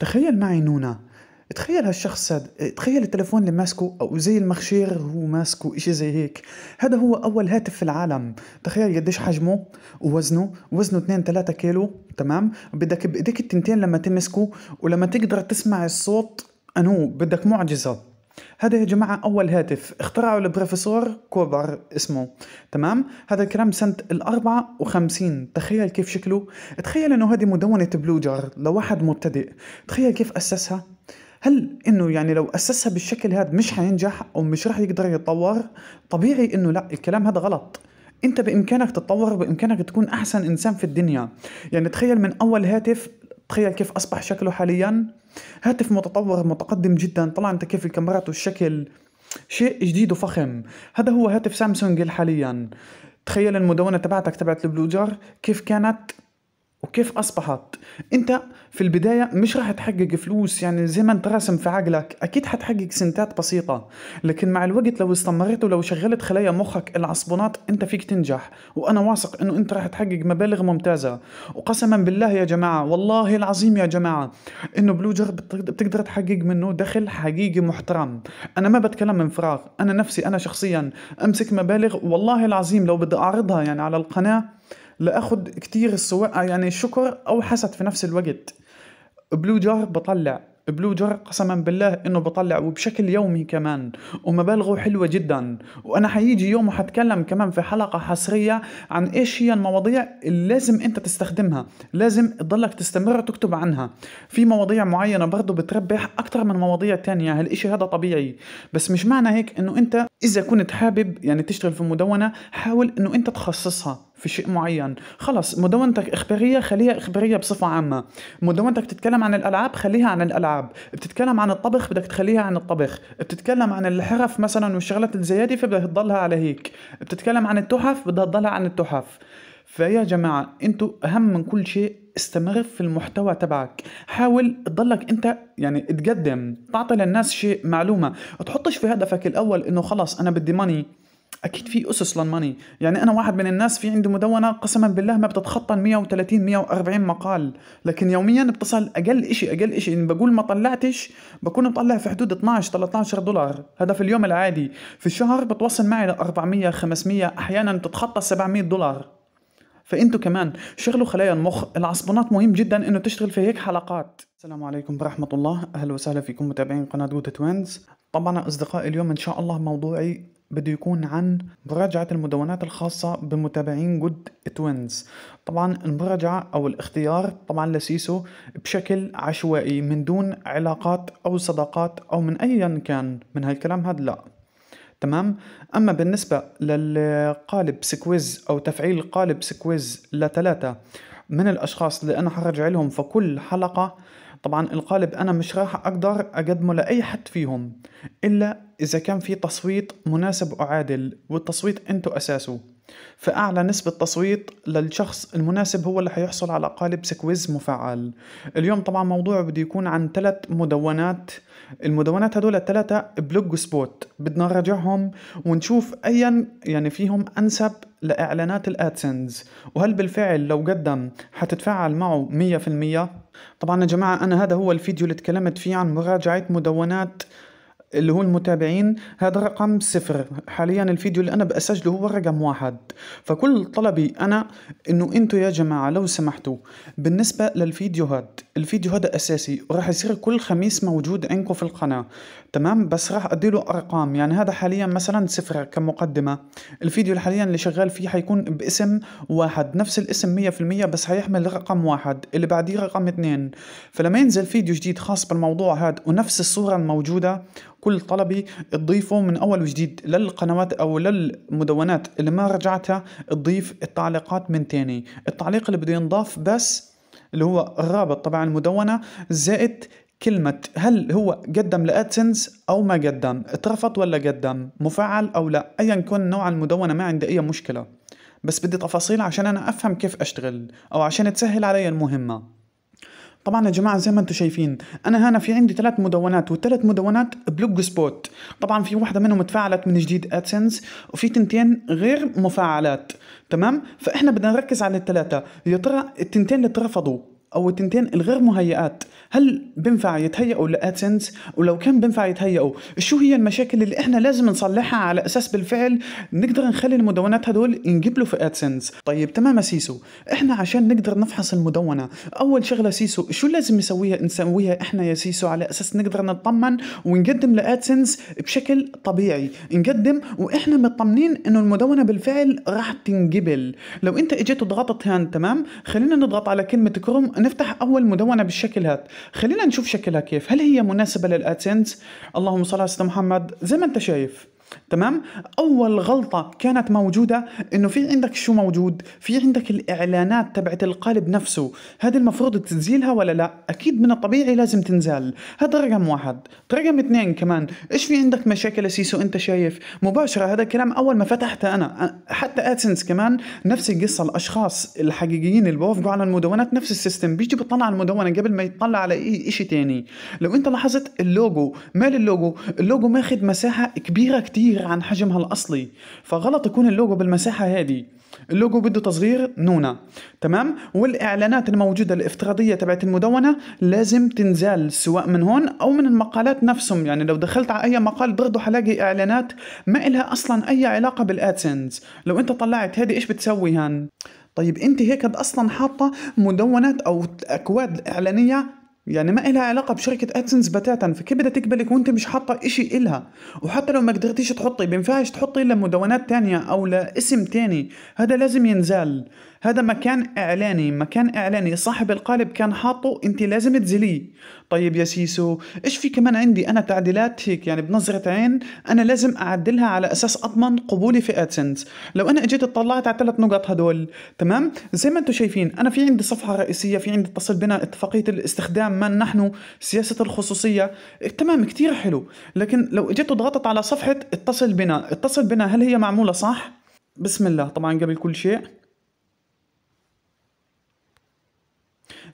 تخيل معي نونا تخيل هالشخص هاد تخيل التلفون اللي ماسكه او زي المخشير هو ماسكه اشي زي هيك هذا هو اول هاتف في العالم تخيل قديش حجمه ووزنه وزنه 2 3 كيلو تمام بدك بايديك التنتين لما تمسكه ولما تقدر تسمع الصوت انو بدك معجزه هذا يا جماعة أول هاتف اخترعه البروفيسور كوبر اسمه تمام هذا الكلام سنة الأربعة وخمسين تخيل كيف شكله تخيل أنه هذه مدونة بلوجر لواحد مبتدئ تخيل كيف أسسها هل انه يعني لو اسسها بالشكل هذا مش حينجح او مش راح يقدر يتطور طبيعي انه لا الكلام هذا غلط انت بامكانك تتطور بامكانك تكون احسن انسان في الدنيا يعني تخيل من اول هاتف تخيل كيف اصبح شكله حاليا هاتف متطور متقدم جدا طلع انت كيف الكاميرات والشكل شيء جديد وفخم هذا هو هاتف سامسونج حاليا تخيل المدونة تبعتك تبعت البلوجر كيف كانت وكيف اصبحت انت في البدايه مش راح تحقق فلوس يعني زي ما انت راسم في عقلك اكيد حتحقق سنتات بسيطه لكن مع الوقت لو استمريت ولو شغلت خلايا مخك العصبونات انت فيك تنجح وانا واثق انه انت راح تحقق مبالغ ممتازه وقسما بالله يا جماعه والله العظيم يا جماعه انه بلوجر بتقدر تحقق منه دخل حقيقي محترم انا ما بتكلم من فراغ انا نفسي انا شخصيا امسك مبالغ والله العظيم لو بدي اعرضها يعني على القناه لاخذ كتير السواقه آه، يعني شكر او حسد في نفس الوقت بلو جار بطلع بلو جار قسما بالله انه بطلع وبشكل يومي كمان ومبالغه حلوه جدا وانا حيجي يوم وحتكلم كمان في حلقه حصريه عن ايش هي المواضيع اللي لازم انت تستخدمها لازم تضلك تستمر تكتب عنها في مواضيع معينه برضه بتربح اكثر من مواضيع تانية هالشيء هذا طبيعي بس مش معنى هيك انه انت اذا كنت حابب يعني تشتغل في مدونه حاول انه انت تخصصها في شيء معين خلص مدونتك إخبارية خليها إخبارية بصفة عامة مدونتك بتتكلم عن الألعاب خليها عن الألعاب بتتكلم عن الطبخ بدك تخليها عن الطبخ بتتكلم عن الحرف مثلا والشغلات الزيادة فبدك تضلها على هيك بتتكلم عن التحف بدها تضلها عن التحف فيا جماعة انتو أهم من كل شيء استمر في المحتوى تبعك حاول تضلك انت يعني تقدم تعطي للناس شيء معلومة تحطش في هدفك الأول انه خلص أنا بدي ماني اكيد في اسس للماني يعني انا واحد من الناس في عنده مدونه قسما بالله ما بتتخطى 130 140 مقال لكن يوميا بتصل اقل شيء اقل شيء يعني بقول ما طلعتش بكون مطلع في حدود 12 13 دولار هذا في اليوم العادي في الشهر بتوصل معي ل 400 500 احيانا بتتخطى 700 دولار فانتوا كمان شغلوا خلايا المخ العصبونات مهم جدا انه تشتغل في هيك حلقات السلام عليكم ورحمه الله اهلا وسهلا فيكم متابعين قناه جودة توينز طبعا اصدقائي اليوم ان شاء الله موضوعي بده يكون عن مراجعة المدونات الخاصة بمتابعين جود توينز طبعا المراجعة أو الاختيار طبعا لسيسو بشكل عشوائي من دون علاقات أو صداقات أو من أيا كان من هالكلام هذا لا تمام أما بالنسبة للقالب سكويز أو تفعيل قالب سكويز لثلاثة من الأشخاص اللي أنا حرجع لهم فكل حلقة طبعا القالب انا مش راح اقدر اقدمه لاي حد فيهم الا اذا كان في تصويت مناسب وعادل والتصويت انتو اساسه فأعلى نسبة تصويت للشخص المناسب هو اللي حيحصل على قالب سكويز مفعل اليوم طبعا موضوع بده يكون عن ثلاث مدونات المدونات هدول الثلاثة بلوج سبوت بدنا نراجعهم ونشوف أيا يعني فيهم أنسب لإعلانات الأدسنز وهل بالفعل لو قدم حتتفاعل معه 100% طبعا يا جماعة أنا هذا هو الفيديو اللي تكلمت فيه عن مراجعة مدونات اللي هو المتابعين هذا رقم صفر حاليا الفيديو اللي انا بسجله هو رقم واحد فكل طلبي انا انه انتم يا جماعه لو سمحتوا بالنسبه للفيديو هذا الفيديو هذا اساسي وراح يصير كل خميس موجود عندكم في القناه تمام بس راح اديله ارقام يعني هذا حاليا مثلا صفر كمقدمه الفيديو حاليا اللي شغال فيه حيكون باسم واحد نفس الاسم 100% بس حيحمل رقم واحد اللي بعديه رقم اثنين فلما ينزل فيديو جديد خاص بالموضوع هذا ونفس الصوره الموجوده كل طلبي تضيفه من اول وجديد للقنوات او للمدونات اللي ما رجعتها تضيف التعليقات من تاني التعليق اللي بده ينضاف بس اللي هو الرابط تبع المدونة زائد كلمة هل هو قدم لأدسنس أو ما قدم اترفض ولا قدم مفعل أو لا أيا كان نوع المدونة ما عندي أي مشكلة بس بدي تفاصيل عشان أنا أفهم كيف أشتغل أو عشان تسهل علي المهمة طبعا يا جماعه زي ما انتم شايفين انا هنا في عندي ثلاث مدونات والثلاث مدونات بلوج سبوت طبعا في واحده منهم اتفعلت من جديد ادسنس وفي تنتين غير مفعلات تمام فاحنا بدنا نركز على الثلاثه يا ترى التنتين اللي اترفضوا او التنتين الغير مهيئات هل بنفع يتهيئوا لادسنس ولو كان بنفع يتهيئوا شو هي المشاكل اللي احنا لازم نصلحها على اساس بالفعل نقدر نخلي المدونات هدول نجيب له في ادسنس طيب تمام يا سيسو احنا عشان نقدر نفحص المدونه اول شغله سيسو شو لازم نسويها نسويها احنا يا سيسو على اساس نقدر نطمن ونقدم لادسنس بشكل طبيعي نقدم واحنا مطمنين انه المدونه بالفعل راح تنجبل لو انت اجيت وضغطت هان تمام خلينا نضغط على كلمه كروم نفتح اول مدونه بالشكل هذا خلينا نشوف شكلها كيف هل هي مناسبه للاتنس اللهم صل على سيدنا محمد زي ما انت شايف تمام اول غلطه كانت موجوده انه في عندك شو موجود في عندك الاعلانات تبعت القالب نفسه هذه المفروض تنزيلها ولا لا اكيد من الطبيعي لازم تنزال هذا رقم واحد رقم اثنين كمان ايش في عندك مشاكل يا سيسو انت شايف مباشره هذا الكلام اول ما فتحته انا حتى ادسنس كمان نفس القصه الاشخاص الحقيقيين اللي بوافقوا على المدونات نفس السيستم بيجي بيطلع على المدونه قبل ما يطلع على اي شيء ثاني لو انت لاحظت اللوجو مال اللوجو اللوجو ماخذ مساحه كبيره كتير كتير عن حجمها الأصلي فغلط يكون اللوجو بالمساحة هذه اللوجو بده تصغير نونة تمام والإعلانات الموجودة الافتراضية تبعت المدونة لازم تنزال سواء من هون أو من المقالات نفسهم يعني لو دخلت على أي مقال برضه حلاقي إعلانات ما لها أصلا أي علاقة بالآدسنس لو أنت طلعت هذه إيش بتسوي هان طيب انت هيك اصلا حاطه مدونات او اكواد اعلانيه يعني ما إلها علاقة بشركة أدسنس بتاتا فكيف بدها تقبلك وأنت مش حاطة إشي إلها وحتى لو ما قدرتيش تحطي بينفعش تحطي إلا مدونات تانية أو لاسم تاني هذا لازم ينزال هذا مكان اعلاني مكان اعلاني صاحب القالب كان حاطه انت لازم تزليه طيب يا سيسو ايش في كمان عندي انا تعديلات هيك يعني بنظره عين انا لازم اعدلها على اساس اضمن قبولي في ادسنس لو انا اجيت اطلعت على ثلاث نقط هدول تمام زي ما انتم شايفين انا في عندي صفحه رئيسيه في عندي اتصل بنا اتفاقيه الاستخدام من نحن سياسه الخصوصيه إيه، تمام كتير حلو لكن لو اجيت وضغطت على صفحه اتصل بنا اتصل بنا هل هي معموله صح بسم الله طبعا قبل كل شيء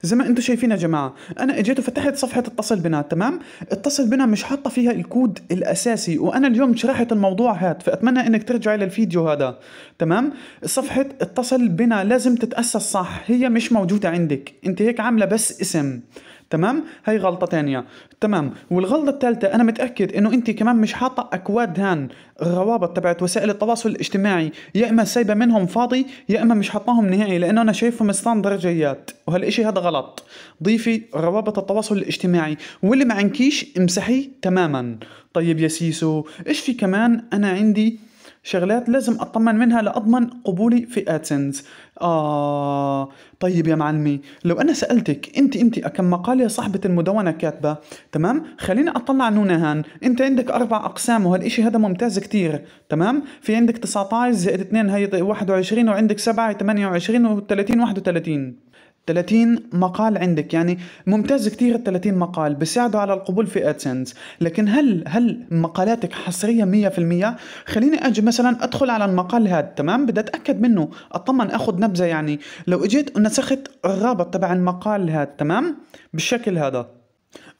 زي ما انتم شايفين يا جماعه انا اجيت وفتحت صفحه اتصل بنا تمام اتصل بنا مش حاطه فيها الكود الاساسي وانا اليوم شرحت الموضوع هاد فاتمنى انك ترجعي للفيديو هذا تمام صفحه اتصل بنا لازم تتاسس صح هي مش موجوده عندك انت هيك عامله بس اسم تمام هاي غلطه تانية تمام والغلطه الثالثه انا متاكد انه انت كمان مش حاطه اكواد هان الروابط تبعت وسائل التواصل الاجتماعي يا اما سايبه منهم فاضي يا اما مش حاطاهم نهائي لانه انا شايفهم ستاندر جيات وهالإشي هذا غلط ضيفي روابط التواصل الاجتماعي واللي ما عنكيش امسحيه تماما طيب يا سيسو ايش في كمان انا عندي شغلات لازم اطمن منها لاضمن قبولي في ادسنس اه طيب يا معلمي لو انا سالتك انت انت كم مقال يا صاحبه المدونه كاتبه تمام خليني اطلع نونهان انت عندك اربع اقسام وهالشيء هذا ممتاز كثير تمام في عندك 19 زائد 2 هي 21 وعندك 7 28 و30 31 30 مقال عندك يعني ممتاز كثير ال 30 مقال بيساعدوا على القبول في ادسنس لكن هل هل مقالاتك حصريه 100% خليني اجي مثلا ادخل على المقال هذا تمام بدي اتاكد منه اطمن اخذ نبذه يعني لو اجيت ونسخت الرابط تبع المقال هذا تمام بالشكل هذا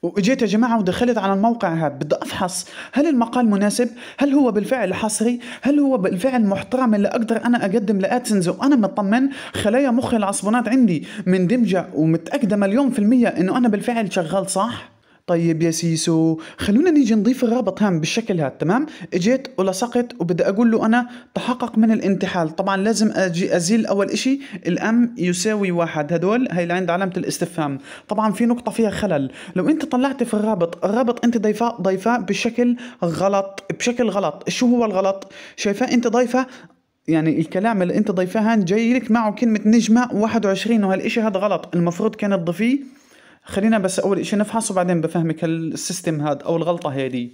واجيت يا جماعه ودخلت على الموقع هذا بدي افحص هل المقال مناسب هل هو بالفعل حصري هل هو بالفعل محترم اللي اقدر انا اقدم لادسنز وانا مطمن خلايا مخي العصبونات عندي مندمجه ومتاكده مليون في الميه انه انا بالفعل شغال صح طيب يا سيسو خلونا نيجي نضيف الرابط هام بالشكل هذا تمام اجيت ولصقت وبدي اقول له انا تحقق من الانتحال طبعا لازم اجي ازيل اول اشي الام يساوي واحد هدول هي اللي عند علامة الاستفهام طبعا في نقطة فيها خلل لو انت طلعت في الرابط الرابط انت ضيفاه ضيفاه بشكل غلط بشكل غلط شو هو الغلط شايفاه انت ضيفه يعني الكلام اللي انت هان جاي لك معه كلمة نجمة 21 وهالشيء هذا غلط المفروض كانت تضيفيه خلينا بس اول اشي نفحص وبعدين بفهمك السيستم هاد او الغلطه هذه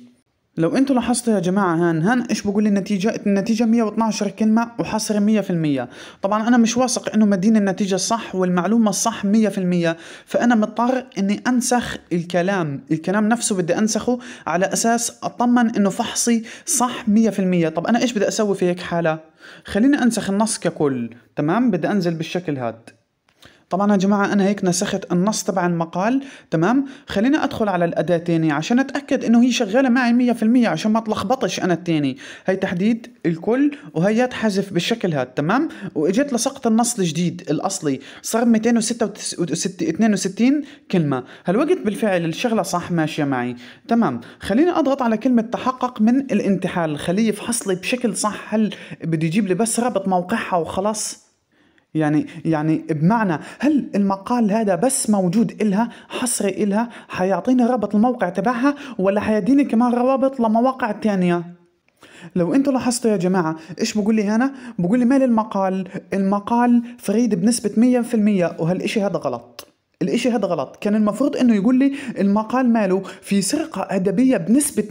لو انتم لاحظتوا يا جماعه هان هان ايش بقول لي النتيجه النتيجه 112 كلمه وحصر 100% طبعا انا مش واثق انه مدين النتيجه الصح والمعلومه الصح 100% فانا مضطر اني انسخ الكلام الكلام نفسه بدي انسخه على اساس اطمن انه فحصي صح 100% طب انا ايش بدي اسوي في هيك حاله خليني انسخ النص ككل تمام بدي انزل بالشكل هاد طبعا يا جماعة أنا هيك نسخت النص تبع المقال تمام خلينا أدخل على الأداة تاني عشان أتأكد إنه هي شغالة معي 100% عشان ما أتلخبطش أنا التاني هي تحديد الكل وهي حذف بالشكل هاد تمام وإجيت لصقت النص الجديد الأصلي صار 262 كلمة هالوقت بالفعل الشغلة صح ماشية معي تمام خلينا أضغط على كلمة تحقق من الانتحال خليه يفحص لي بشكل صح هل بده يجيب لي بس رابط موقعها وخلاص يعني يعني بمعنى هل المقال هذا بس موجود إلها حصري إلها حيعطيني رابط الموقع تبعها ولا حيديني كمان روابط لمواقع تانية لو انتوا لاحظتوا يا جماعة ايش بقول لي هنا بقول لي مال المقال المقال فريد بنسبة 100% وهالشيء هذا غلط الاشي هذا غلط كان المفروض انه يقول لي المقال ماله في سرقة ادبية بنسبة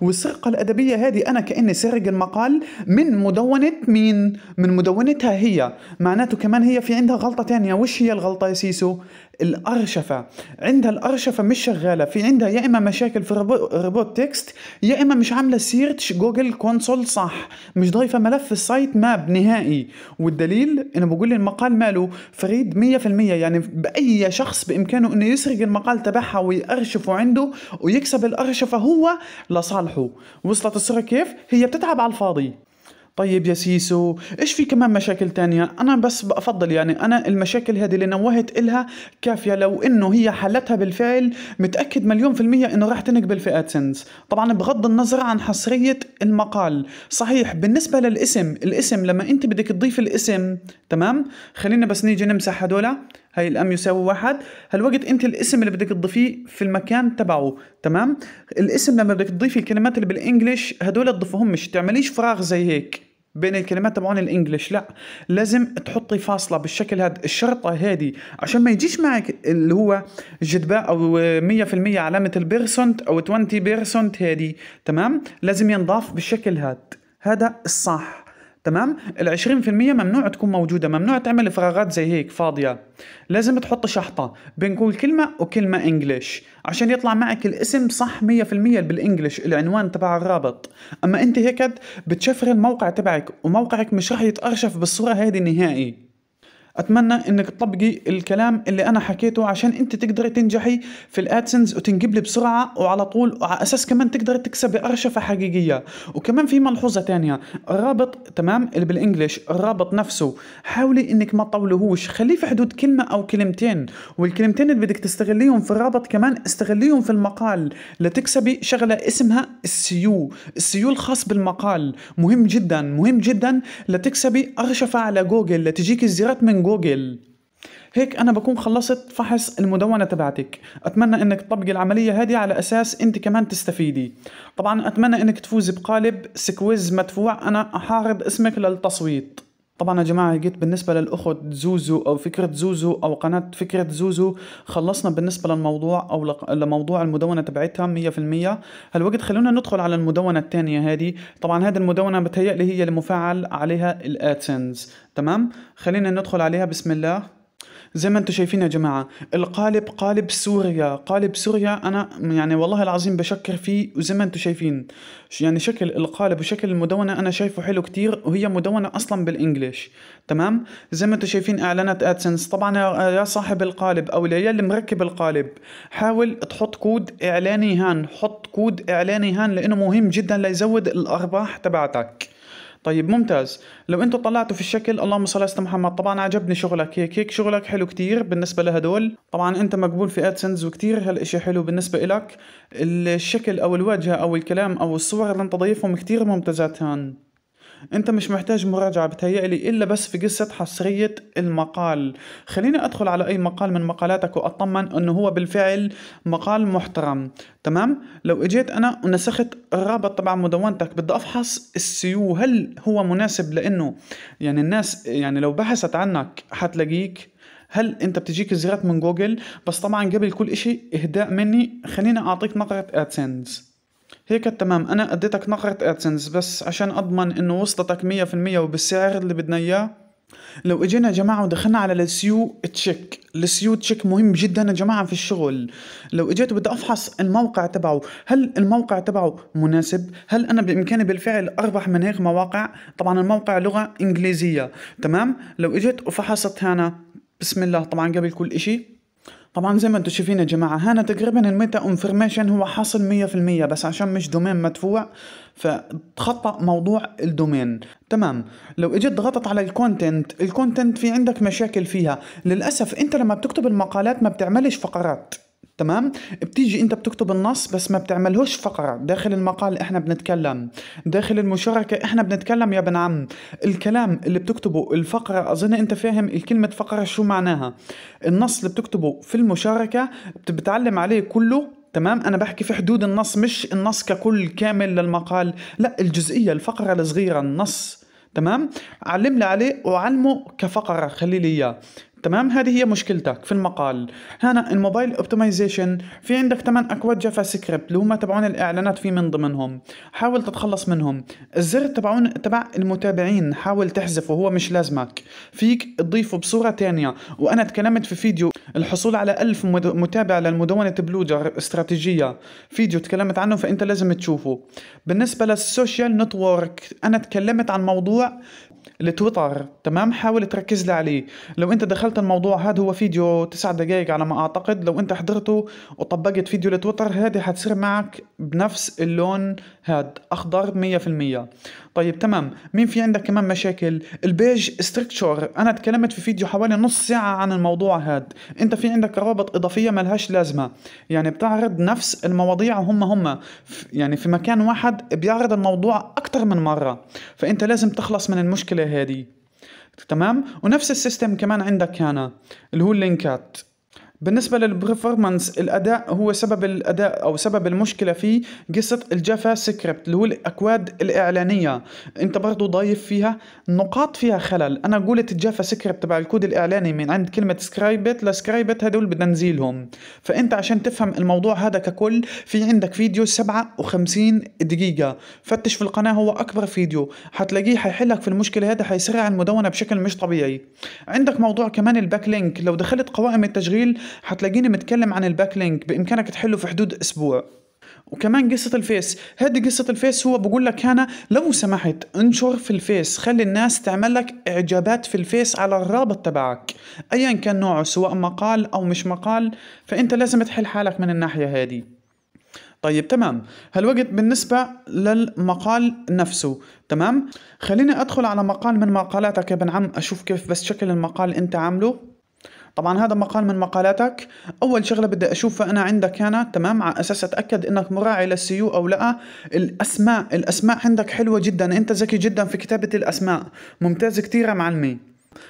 100% والسرقة الادبية هذه انا كاني سرق المقال من مدونة مين من مدونتها هي معناته كمان هي في عندها غلطة تانية وش هي الغلطة يا سيسو الارشفه عندها الارشفه مش شغاله في عندها يا اما مشاكل في روبوت تكست يا اما مش عامله سيرش جوجل كونسول صح مش ضايفه ملف السايت ماب نهائي والدليل انا بقول المقال ماله فريد 100% يعني باي شخص بامكانه انه يسرق المقال تبعها ويارشفه عنده ويكسب الارشفه هو لصالحه وصلت الصوره كيف هي بتتعب على الفاضي طيب يا سيسو ايش في كمان مشاكل تانية انا بس بفضل يعني انا المشاكل هذه اللي نوهت إلها كافية لو انه هي حلتها بالفعل متأكد مليون في المية انه راح تنقبل في ادسنس طبعا بغض النظر عن حصرية المقال صحيح بالنسبة للاسم الاسم لما انت بدك تضيف الاسم تمام خلينا بس نيجي نمسح هدول هاي الام يساوي واحد هالوقت انت الاسم اللي بدك تضيفيه في المكان تبعه تمام الاسم لما بدك تضيفي الكلمات اللي بالانجلش هدول تضيفهم مش تعمليش فراغ زي هيك بين الكلمات تبعون الانجليش لا لازم تحطي فاصله بالشكل هذا الشرطه هذه عشان ما يجيش معك اللي هو جدباء او 100% علامه البيرسنت او 20 بيرسونت هذه تمام لازم ينضاف بالشكل هذا هذا الصح تمام ال 20% ممنوع تكون موجوده ممنوع تعمل فراغات زي هيك فاضيه لازم تحط شحطه بين كل كلمه وكلمه انجلش عشان يطلع معك الاسم صح 100% بالانجلش العنوان تبع الرابط اما انت هيك بتشفر الموقع تبعك وموقعك مش راح يتارشف بالصوره هذه نهائي اتمنى انك تطبقي الكلام اللي انا حكيته عشان انت تقدري تنجحي في الادسنس وتنجب لي بسرعه وعلى طول وعلى اساس كمان تقدري تكسبي ارشفه حقيقيه وكمان في ملحوظه ثانيه الرابط تمام اللي بالانجلش الرابط نفسه حاولي انك ما تطولهوش خليه في حدود كلمه او كلمتين والكلمتين اللي بدك تستغليهم في الرابط كمان استغليهم في المقال لتكسبي شغله اسمها السيو السيو الخاص بالمقال مهم جدا مهم جدا لتكسبي ارشفه على جوجل لتجيك الزيارات من جوجل جوجل هيك أنا بكون خلصت فحص المدونة تبعتك أتمنى أنك تطبقي العملية هذه على أساس أنت كمان تستفيدي طبعا أتمنى أنك تفوزي بقالب سكويز مدفوع أنا أحارب اسمك للتصويت طبعا يا جماعة قلت بالنسبة للأخت زوزو أو فكرة زوزو أو قناة فكرة زوزو خلصنا بالنسبة للموضوع أو لموضوع المدونة تبعتها 100% هالوقت خلونا ندخل على المدونة الثانية هذه طبعا هذه المدونة لي هي المفعل عليها الادسنس تمام خلينا ندخل عليها بسم الله زي ما انتم شايفين يا جماعه القالب قالب سوريا قالب سوريا انا يعني والله العظيم بشكر فيه وزي ما انتم شايفين يعني شكل القالب وشكل المدونه انا شايفه حلو كتير وهي مدونه اصلا بالانجليش تمام زي ما انتم شايفين اعلانات ادسنس طبعا يا صاحب القالب او يا اللي مركب القالب حاول تحط كود اعلاني هان حط كود اعلاني هان لانه مهم جدا ليزود الارباح تبعتك طيب ممتاز لو انتم طلعتوا في الشكل اللهم صل على محمد طبعا عجبني شغلك هيك هيك شغلك حلو كتير بالنسبه لهدول طبعا انت مقبول في ادسنس وكتير هالشيء حلو بالنسبه لك الشكل او الواجهه او الكلام او الصور اللي انت ضايفهم كتير ممتازات هان انت مش محتاج مراجعة بتهيألي الا بس في قصة حصرية المقال خليني ادخل على اي مقال من مقالاتك واطمن انه هو بالفعل مقال محترم تمام لو اجيت انا ونسخت الرابط تبع مدونتك بدي افحص السيو هل هو مناسب لانه يعني الناس يعني لو بحثت عنك حتلاقيك هل انت بتجيك زيارات من جوجل بس طبعا قبل كل اشي اهداء مني خليني اعطيك نقرة ادسنس هيك تمام انا اديتك نقرة ادسنس بس عشان اضمن انه وصلتك مية في المية وبالسعر اللي بدنا اياه لو اجينا يا جماعة ودخلنا على السيو تشيك السيو تشيك مهم جدا يا جماعة في الشغل لو اجيت بدي افحص الموقع تبعه هل الموقع تبعه مناسب هل انا بامكاني بالفعل اربح من هيك مواقع طبعا الموقع لغة انجليزية تمام لو اجيت وفحصت هنا بسم الله طبعا قبل كل اشي طبعا زي ما انتم شايفين يا جماعة هنا تقريبا الميتا انفورميشن هو حاصل 100% بس عشان مش دومين مدفوع فتخطى موضوع الدومين تمام لو اجيت ضغطت على الكونتنت الكونتنت في عندك مشاكل فيها للأسف انت لما بتكتب المقالات ما بتعملش فقرات تمام بتيجي انت بتكتب النص بس ما بتعملهوش فقره داخل المقال احنا بنتكلم داخل المشاركه احنا بنتكلم يا ابن عم الكلام اللي بتكتبه الفقره اظن انت فاهم الكلمه فقره شو معناها النص اللي بتكتبه في المشاركه بتعلم عليه كله تمام انا بحكي في حدود النص مش النص ككل كامل للمقال لا الجزئيه الفقره الصغيره النص تمام علم لي عليه وعلمه كفقره خلي لي اياه تمام هذه هي مشكلتك في المقال هنا الموبايل اوبتمايزيشن في عندك 8 اكواد جافا سكريبت اللي هم تبعون الاعلانات في من ضمنهم حاول تتخلص منهم الزر تبعون تبع المتابعين حاول تحذفه هو مش لازمك فيك تضيفه بصوره تانية وانا تكلمت في فيديو الحصول على ألف متابع للمدونة بلوجر استراتيجية فيديو تكلمت عنه فانت لازم تشوفه بالنسبة للسوشيال نتورك انا تكلمت عن موضوع التويتر تمام حاول تركز لي عليه لو انت دخلت الموضوع هذا هو فيديو تسع دقائق على ما اعتقد لو انت حضرته وطبقت فيديو التويتر هذه حتصير معك بنفس اللون هاد اخضر 100% طيب تمام مين في عندك كمان مشاكل البيج ستركتشر انا تكلمت في فيديو حوالي نص ساعه عن الموضوع هاد انت في عندك روابط اضافيه ملهاش لازمه يعني بتعرض نفس المواضيع هم هم يعني في مكان واحد بيعرض الموضوع اكثر من مره فانت لازم تخلص من المشكله هذه تمام ونفس السيستم كمان عندك هنا اللي هو اللينكات بالنسبة للبرفورمانس الأداء هو سبب الأداء أو سبب المشكلة فيه قصة الجافا سكريبت اللي هو الأكواد الإعلانية أنت برضو ضايف فيها نقاط فيها خلل أنا قلت الجافا سكريبت تبع الكود الإعلاني من عند كلمة سكرايبت لسكرايبت هدول بدنا نزيلهم فأنت عشان تفهم الموضوع هذا ككل في عندك فيديو 57 دقيقة فتش في القناة هو أكبر فيديو حتلاقيه حيحلك في المشكلة هذا حيسرع المدونة بشكل مش طبيعي عندك موضوع كمان الباك لينك لو دخلت قوائم التشغيل حتلاقيني متكلم عن الباك لينك بامكانك تحله في حدود اسبوع وكمان قصة الفيس هذه قصة الفيس هو بقول لك أنا لو سمحت انشر في الفيس خلي الناس تعمل لك إعجابات في الفيس على الرابط تبعك أيا كان نوعه سواء مقال أو مش مقال فأنت لازم تحل حالك من الناحية هذه طيب تمام هالوقت بالنسبة للمقال نفسه تمام خليني أدخل على مقال من مقالاتك يا ابن عم أشوف كيف بس شكل المقال أنت عامله طبعا هذا مقال من مقالاتك اول شغله بدي اشوفها انا عندك هنا تمام على اساس اتاكد انك مراعي للسيو او لا الاسماء الاسماء عندك حلوه جدا انت ذكي جدا في كتابه الاسماء ممتاز كثير يا معلمي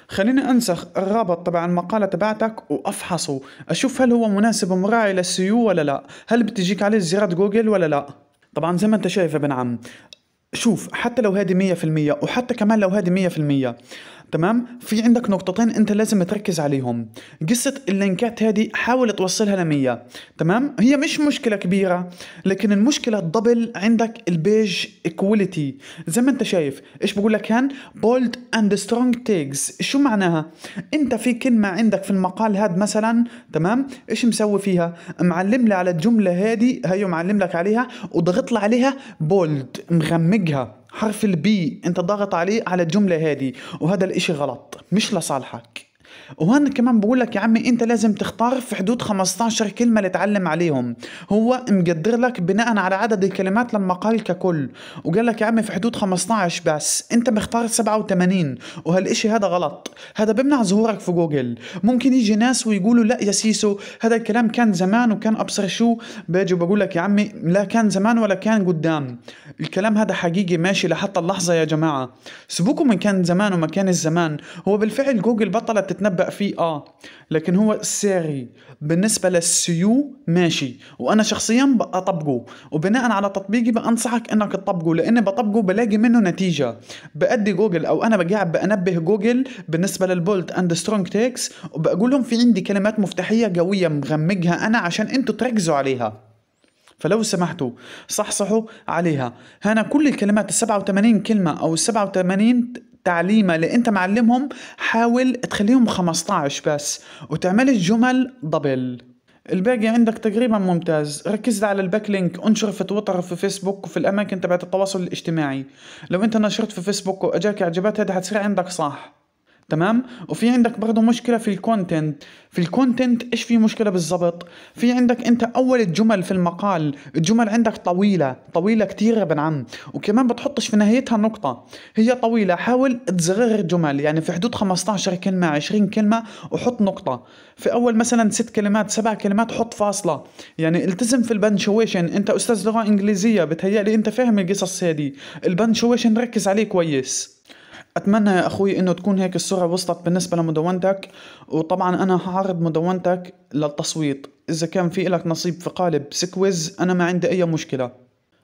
خليني انسخ الرابط تبع المقالة تبعتك وافحصه اشوف هل هو مناسب ومراعي للسيو ولا لا هل بتجيك عليه زيارة جوجل ولا لا طبعا زي ما انت شايف يا ابن عم شوف حتى لو هادي مية في المية وحتى كمان لو هادي مية في المية تمام في عندك نقطتين انت لازم تركز عليهم قصه اللينكات هذه حاول توصلها لمية تمام هي مش مشكله كبيره لكن المشكله الدبل عندك البيج كواليتي زي ما انت شايف ايش بقول لك هان بولد اند سترونج تيجز شو معناها انت في كلمه عندك في المقال هذا مثلا تمام ايش مسوي فيها معلم لي على الجمله هذه هيو معلم لك عليها وضغط لي عليها بولد مغمقها حرف البي انت ضاغط عليه على الجمله هذه وهذا الاشي غلط مش لصالحك وهون كمان بقول لك يا عمي انت لازم تختار في حدود 15 كلمه لتعلم عليهم هو مقدر لك بناء على عدد الكلمات للمقال ككل وقال لك يا عمي في حدود 15 بس انت مختار 87 وهالشيء هذا غلط هذا بمنع ظهورك في جوجل ممكن يجي ناس ويقولوا لا يا سيسو هذا الكلام كان زمان وكان ابصر شو باجي وبقول لك يا عمي لا كان زمان ولا كان قدام الكلام هذا حقيقي ماشي لحتى اللحظه يا جماعه سيبوكم من كان زمان وما كان الزمان هو بالفعل جوجل بطلت تتنبأ بتنبأ فيه اه لكن هو ساري بالنسبة للسيو ماشي وانا شخصيا بطبقه وبناء على تطبيقي بنصحك انك تطبقه لاني بطبقه بلاقي منه نتيجة بأدي جوجل او انا قاعد بأنبه جوجل بالنسبة للبولت اند سترونج تيكس وبقول لهم في عندي كلمات مفتاحية قوية مغمقها انا عشان انتوا تركزوا عليها فلو سمحتوا صحصحوا عليها هنا كل الكلمات ال 87 كلمة أو 87 تعليمة اللي أنت معلمهم حاول تخليهم 15 بس وتعمل الجمل دبل الباقي عندك تقريبا ممتاز ركز على الباك لينك انشر في تويتر في فيسبوك وفي الاماكن تبعت التواصل الاجتماعي لو انت نشرت في فيسبوك واجاك اعجابات هذا حتصير عندك صح تمام وفي عندك برضه مشكله في الكونتنت في الكونتنت ايش في مشكله بالضبط في عندك انت اول الجمل في المقال الجمل عندك طويله طويله كثير يا ابن عم وكمان بتحطش في نهايتها نقطه هي طويله حاول تزغر الجمل يعني في حدود 15 كلمه 20 كلمه وحط نقطه في اول مثلا ست كلمات سبع كلمات حط فاصله يعني التزم في البنشويشن انت استاذ لغه انجليزيه بتهيألي انت فاهم القصص هذه البنشويشن ركز عليه كويس اتمنى يا اخوي انه تكون هيك الصورة وصلت بالنسبة لمدونتك وطبعا انا هعرض مدونتك للتصويت اذا كان في لك نصيب في قالب سكويز انا ما عندي اي مشكلة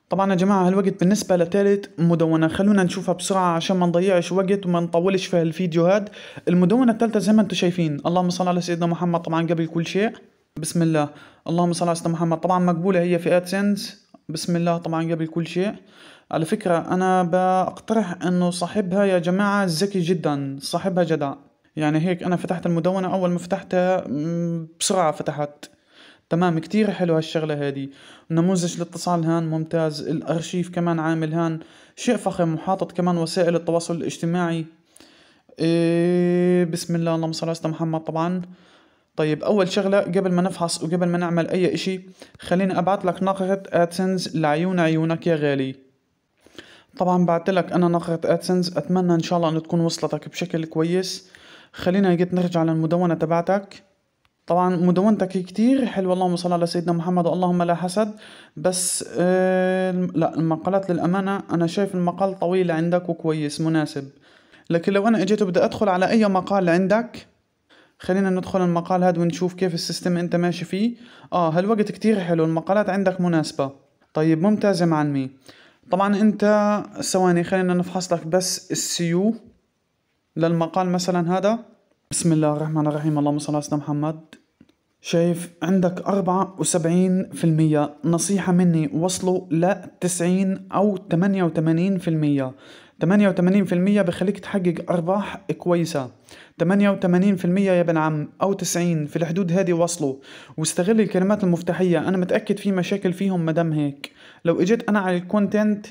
طبعا يا جماعة هالوقت بالنسبة لثالث مدونة خلونا نشوفها بسرعة عشان ما نضيعش وقت وما نطولش في هالفيديو هاد المدونة الثالثة زي ما انتم شايفين اللهم صل على سيدنا محمد طبعا قبل كل شيء بسم الله اللهم صل على سيدنا محمد طبعا مقبولة هي في ادسنس بسم الله طبعا قبل كل شيء على فكرة أنا بقترح أنه صاحبها يا جماعة ذكي جدا صاحبها جدع يعني هيك أنا فتحت المدونة أول ما فتحتها بسرعة فتحت تمام كتير حلو هالشغلة هادي نموذج الاتصال هان ممتاز الأرشيف كمان عامل هان شيء فخم وحاطط كمان وسائل التواصل الاجتماعي إيه بسم الله اللهم صل على سيدنا محمد طبعا طيب أول شغلة قبل ما نفحص وقبل ما نعمل أي إشي خليني ابعث لك نقره أدسنس لعيون عيونك يا غالي طبعا بعت لك انا نقرة ادسنس اتمنى ان شاء الله انه تكون وصلتك بشكل كويس خلينا جيت نرجع للمدونة تبعتك طبعا مدونتك كتير حلوة اللهم صل على سيدنا محمد اللهم لا حسد بس آه لا المقالات للأمانة أنا شايف المقال طويل عندك وكويس مناسب لكن لو أنا اجيت وبدي أدخل على أي مقال عندك خلينا ندخل المقال هاد ونشوف كيف السيستم أنت ماشي فيه آه هالوقت كتير حلو المقالات عندك مناسبة طيب ممتاز يا معلمي طبعا انت ثواني خلينا نفحص لك بس السيو للمقال مثلا هذا بسم الله الرحمن الرحيم اللهم صل على سيدنا محمد شايف عندك 74% نصيحة مني وصلوا ل 90 أو 88% 88% بخليك تحقق أرباح كويسة 88% يا بن عم أو 90 في الحدود هذه وصلوا واستغل الكلمات المفتاحية أنا متأكد في مشاكل فيهم مدام هيك لو إجيت أنا على الكونتنت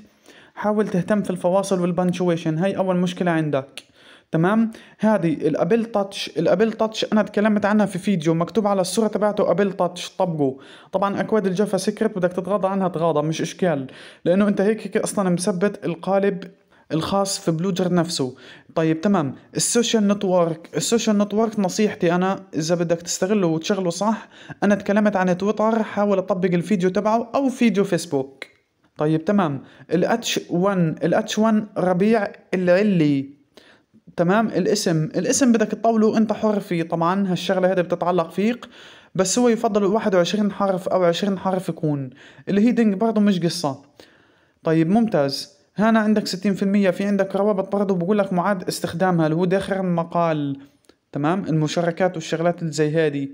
حاول تهتم في الفواصل والبنشويشن هاي أول مشكلة عندك تمام هذه الابل تاتش الابل تاتش انا تكلمت عنها في فيديو مكتوب على الصوره تبعته ابل تاتش طبقه طبعا اكواد الجافا سكريبت بدك تتغاضى عنها تغاضى مش اشكال لانه انت هيك هيك اصلا مثبت القالب الخاص في بلوجر نفسه طيب تمام السوشيال نتورك السوشيال نتورك نصيحتي انا اذا بدك تستغله وتشغله صح انا تكلمت عن تويتر حاول اطبق الفيديو تبعه او فيديو فيسبوك طيب تمام الاتش 1 الاتش 1 ربيع العلي تمام الاسم الاسم بدك تطوله انت حر فيه طبعا هالشغله هذه بتتعلق فيك بس هو يفضل 21 حرف او 20 حرف يكون الهيدنج برضه مش قصه طيب ممتاز هنا عندك 60% في عندك روابط برضه بقول لك معاد استخدامها اللي هو داخل المقال تمام المشاركات والشغلات اللي زي هذه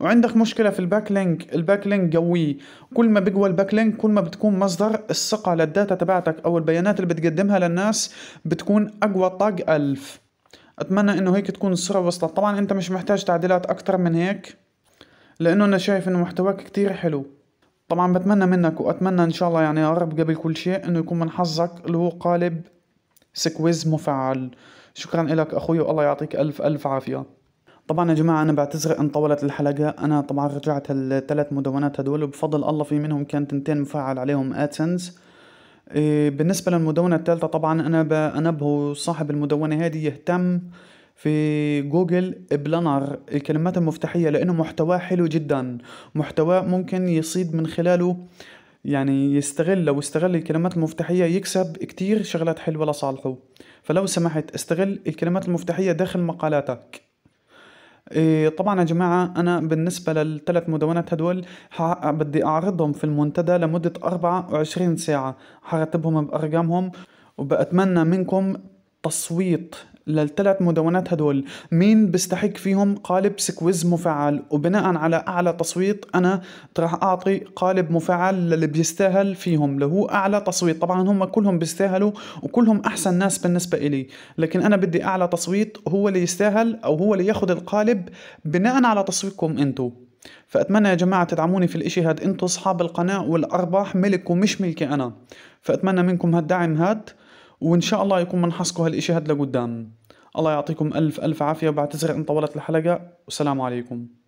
وعندك مشكله في الباك لينك الباك لينك قوي كل ما بقوى الباك لينك كل ما بتكون مصدر الثقه للداتا تبعتك او البيانات اللي بتقدمها للناس بتكون اقوى طاق ألف اتمنى انه هيك تكون الصوره وصلت طبعا انت مش محتاج تعديلات اكتر من هيك لانه انا شايف انه محتواك كتير حلو طبعا بتمنى منك واتمنى ان شاء الله يعني يا رب قبل كل شيء انه يكون من حظك اللي هو قالب سكويز مفعل شكرا لك اخوي والله يعطيك الف الف عافيه طبعا يا جماعة أنا بعتذر إن طولت الحلقة أنا طبعا رجعت الثلاث مدونات هدول وبفضل الله في منهم كان تنتين مفعل عليهم ادسنس إيه، بالنسبة للمدونة الثالثة طبعا أنا بنبه صاحب المدونة هذه يهتم في جوجل بلانر الكلمات المفتاحية لأنه محتواه حلو جدا محتواه ممكن يصيد من خلاله يعني يستغل لو استغل الكلمات المفتاحية يكسب كتير شغلات حلوة لصالحه فلو سمحت استغل الكلمات المفتاحية داخل مقالاتك إيه، طبعا يا جماعة أنا بالنسبة للثلاث مدونات هدول بدي أعرضهم في المنتدى لمدة 24 ساعة حرتبهم بأرقامهم وبأتمنى منكم تصويت للثلاث مدونات هدول مين بيستحق فيهم قالب سكويز مفعل وبناء على اعلى تصويت انا راح اعطي قالب مفعل للي بيستاهل فيهم اللي هو اعلى تصويت طبعا هم كلهم بيستاهلوا وكلهم احسن ناس بالنسبه الي لكن انا بدي اعلى تصويت هو اللي يستاهل او هو اللي ياخذ القالب بناء على تصويتكم انتم فأتمنى يا جماعة تدعموني في الإشي هاد أنتو أصحاب القناة والأرباح ملك ومش ملكي أنا فأتمنى منكم هالدعم هاد وان شاء الله يكون من هالاشي هاد لقدام الله يعطيكم الف الف عافيه وبعتذر ان طولت الحلقه والسلام عليكم